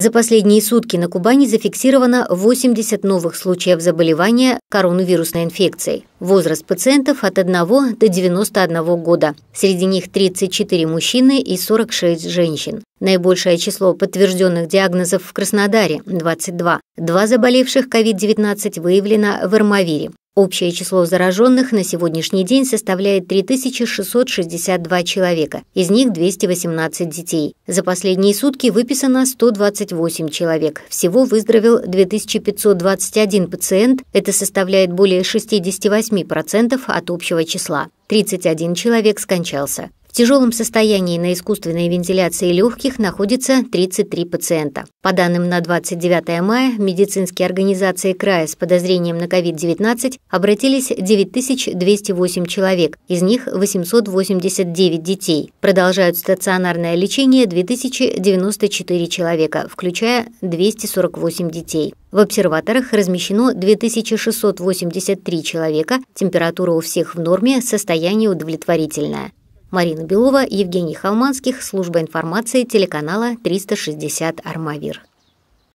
За последние сутки на Кубани зафиксировано 80 новых случаев заболевания коронавирусной инфекцией. Возраст пациентов от 1 до 91 года. Среди них 34 мужчины и 46 женщин. Наибольшее число подтвержденных диагнозов в Краснодаре – 22. Два заболевших COVID-19 выявлено в Армавире. Общее число зараженных на сегодняшний день составляет 3662 человека, из них 218 детей. За последние сутки выписано 128 человек. Всего выздоровел 2521 пациент, это составляет более 68% от общего числа. 31 человек скончался. В тяжелом состоянии на искусственной вентиляции легких находится 33 пациента. По данным на 29 мая, медицинские организации края с подозрением на COVID-19 обратились 9208 человек, из них 889 детей. Продолжают стационарное лечение 2094 человека, включая 248 детей. В обсерваторах размещено 2683 человека, температура у всех в норме, состояние удовлетворительное. Марина Белова, Евгений Холманских, служба информации телеканала 360 «Армавир».